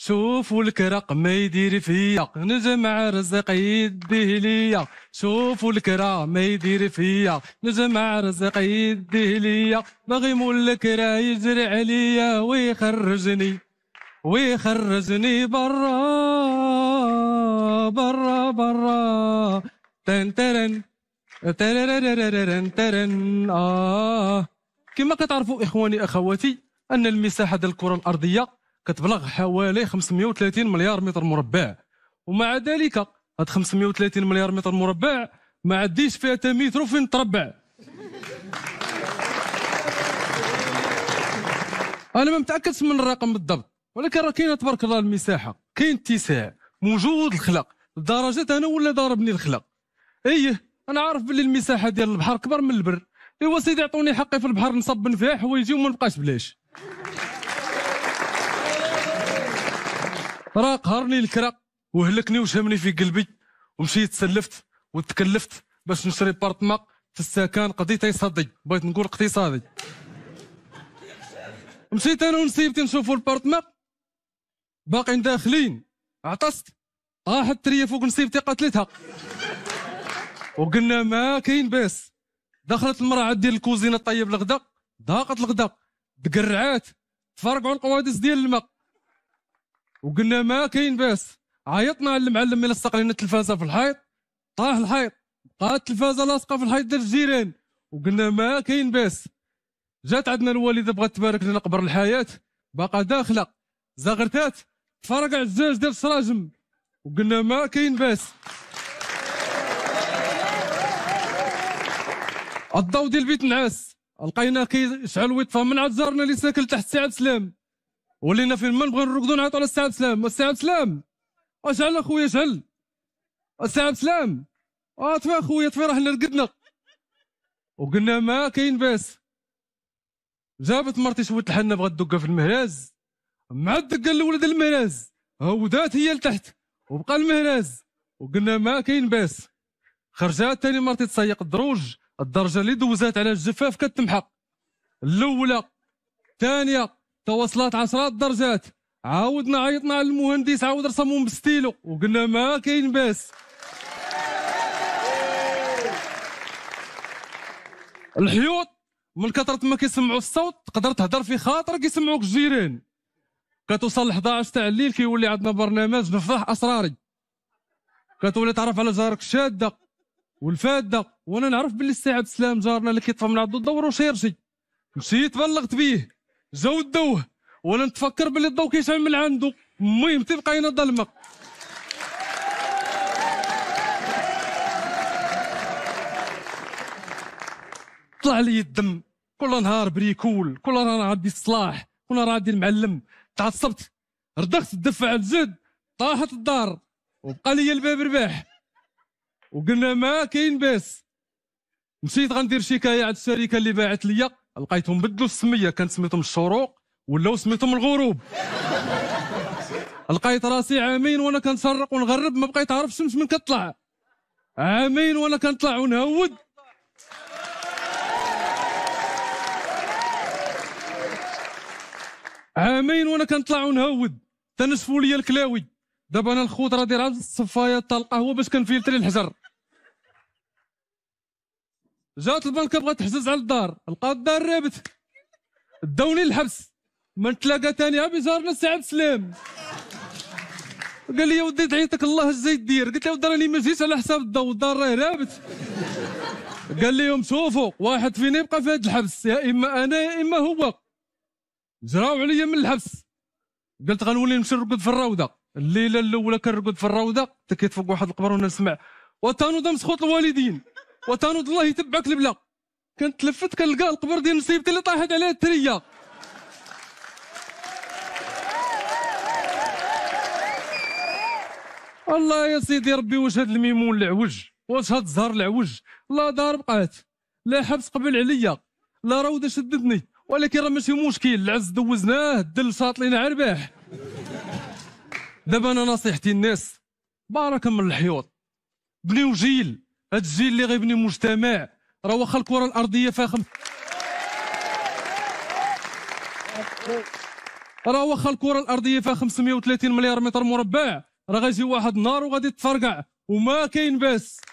شوفوا الكرق ما يدير فيا نجمع رزق يديه ليا شوفوا الكرا ما يدير فيا نجمع رزق يديه ليا باغي مول الكرا يجري عليا ويخرجني ويخرجني برا برا برا تن ترن ترن ترن اه كما كتعرفوا اخواني اخواتي ان المساحه ديال الكره الارضيه كتبلغ حوالي 530 مليار متر مربع ومع ذلك هاد 530 مليار متر مربع ما عديش فيها حتى متر فين تربع انا ما متاكدش من الرقم بالضبط ولكن راه كاينه تبارك الله المساحه كاين اتساع موجود الخلق لدرجه انا ولا ضاربني الخلق ايه انا عارف باللي المساحه ديال البحر كبر من البر ايوا سيدي عطوني حقي في البحر نصب فيه حوايجي وما نبقاش بلاش راه قهرني الكرا وهلكني وشمني في قلبي ومشيت سلفت وتكلفت باش نشري بارطما في السكن قضيت يصدي بغيت نقول اقتصادي مشيت انا ونسيبتي نشوفوا البارطما باقيين داخلين عطست راحت آه تريا فوق نسيبتي قتلتها وقلنا ما كاين باس دخلت المراه عاد دير الكوزينه طيب الغداء ضاقت الغداء تقرعات تفرقعوا القوادس ديال الماء وقلنا ما كاين باس عيطنا على المعلم من لصق لنا التلفازه في الحيط طاح الحيط بقات التلفازه لاصقه في الحيط ديال الجيران وقلنا ما كاين باس جات عندنا الوالده بغات تبارك لنا قبر الحياه باقا داخله زغرتات تفرقع الزاج ديال السراجم وقلنا ما كاين باس الضو ديال البيت نعاس لقينا كيشعل ويطفى من عند زارنا اللي ساكن تحت عبد السلام ولينا فين ما نبغي نرقدو نعيطو على عبد السلام سي عبد السلام اشعل أه، أه، اخويا شعل أه، عبد السلام اطفي اخويا اطفي راه حنا رقدنا وقلنا ما كاين باس جابت مرتي شويه الحنه بغات تدقها في المهراز مع الدقه الاولى ديال المهراز هودات هي لتحت وبقى المهراز وقلنا ما كاين باس خرجات تاني مرتي تسيق الدروج الدرجه اللي دوزات على الجفاف كتمحق الاولى الثانيه تواصلات عشرات درجات عاودنا عيطنا على المهندس عاود رسمهم بستيلو وقلنا ما كاين باس الحيوط من كثرة ما كيسمعوا الصوت تقدر تهضر في خاطرك يسمعوك الجيران كتوصل ل 11 تاع الليل كيولي عندنا برنامج نفضح اسراري كتولي تعرف على جارك الشاده والفاده وانا نعرف باللي السي عبد السلام جارنا اللي كيطفى من عضو دوره شيرشي مشيت بلغت بيه جاو الدوه وانا نتفكر باللي الضو كيشعل من عنده المهم تبقى هنا ظلمه طلع لي الدم كل نهار بريكول كل نهار عندي الصلاح كل نهار عندي المعلم تعصبت ردخت الدفع الجد طاحت الدار وبقى لي الباب رباح وقلنا ما كاين باس مشيت غندير شكايه عند الشركه اللي باعت ليا لقيتهم بدلوا السميه كانت سميتهم الشروق ولاو سميتهم الغروب لقيت راسي عامين وانا كنسرق ونغرب ما بقيت عارف الشمس من كتطلع عامين وانا كنطلع ونهود عامين وانا كنطلع ونهود تنسفوا لي الكلاوي دابا انا الخضره ديال الصفايه تاع القهوه باش كنفلتري الحجر جات البنكه بغات تحجز على الدار لقى الدار رابت داوني الحبس ما نتلاقى ثاني ابي جارنا السي عبد السلام قال لي يا ودي تعيطك الله ازاي دير قلت له راني ما جيتش على حساب الضو الدار راه رابت قال لهم شوفوا واحد فينا يبقى في هذا الحبس يا اما انا يا اما هو جراو عليا من الحبس قلت غنولي نمشي نرقد في الروضه الليله الاولى كنرقد في الروضه تكيت فوق واحد القبر وانا نسمع وتنوض مسخوط الوالدين وتنوض الله يتبعك البلا كنت تلفت كنلقى القبر ديال نصيبت اللي طاحت عليها الثريه الله يا سيدي ربي واش هاد الميمون العوج واش هاد الزهر العوج لا دار بقات لا حبس قبل عليا لا روضه شددني ولكن راه ماشي مشكل العز دوزناه الدل شاطلين على رباح دابا انا نصيحتي الناس بارك من الحيوط بنيو جيل هاد الجيل اللي غيبني مجتمع راه واخا الكره الارضيه فيها خم... راه واخا الكره الارضيه فيها 530 مليار متر مربع راه غيجي واحد النهار وغادي تفرقع وما كاين باس